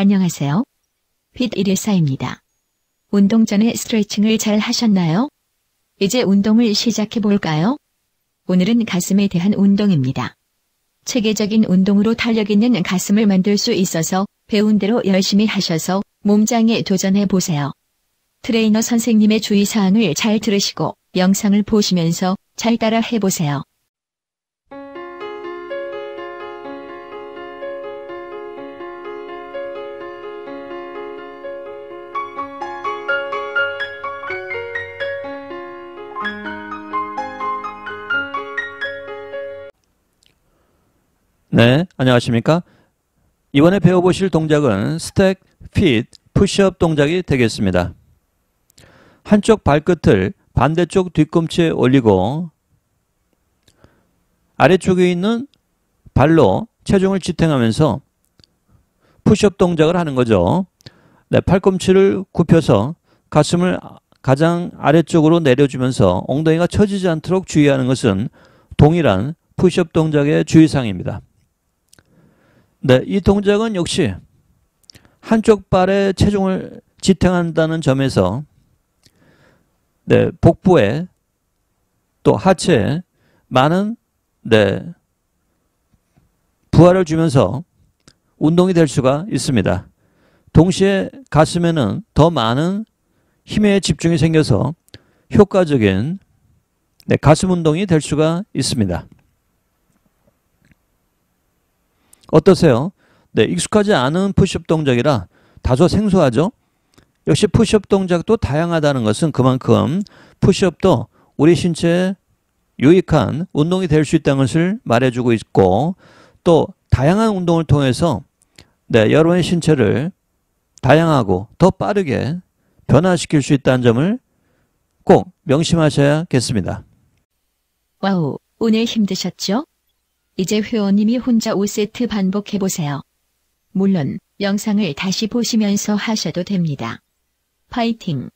안녕하세요. 핏 1회사입니다. 운동 전에 스트레칭을 잘 하셨나요? 이제 운동을 시작해 볼까요? 오늘은 가슴에 대한 운동입니다. 체계적인 운동으로 탄력 있는 가슴을 만들 수 있어서 배운 대로 열심히 하셔서 몸장에 도전해 보세요. 트레이너 선생님의 주의사항을 잘 들으시고 영상을 보시면서 잘 따라 해보세요. 네, 안녕하십니까? 이번에 배워보실 동작은 스택, 핏, 푸시업 동작이 되겠습니다. 한쪽 발끝을 반대쪽 뒤꿈치에 올리고 아래쪽에 있는 발로 체중을 지탱하면서 푸시업 동작을 하는 거죠. 네, 팔꿈치를 굽혀서 가슴을 가장 아래쪽으로 내려주면서 엉덩이가 처지지 않도록 주의하는 것은 동일한 푸시업 동작의 주의사항입니다. 네, 이 동작은 역시 한쪽 발에 체중을 지탱한다는 점에서 네, 복부에 또 하체에 많은 네, 부하를 주면서 운동이 될 수가 있습니다. 동시에 가슴에는 더 많은 힘의 집중이 생겨서 효과적인 네, 가슴 운동이 될 수가 있습니다. 어떠세요? 네, 익숙하지 않은 푸시업 동작이라 다소 생소하죠? 역시 푸시업 동작도 다양하다는 것은 그만큼 푸시업도 우리 신체에 유익한 운동이 될 수 있다는 것을 말해주고 있고 또 다양한 운동을 통해서 네, 여러분의 신체를 다양하고 더 빠르게 변화시킬 수 있다는 점을 꼭 명심하셔야겠습니다. 와우, 오늘 힘드셨죠? 이제 회원님이 혼자 5세트 반복해보세요. 물론 영상을 다시 보시면서 하셔도 됩니다. 파이팅!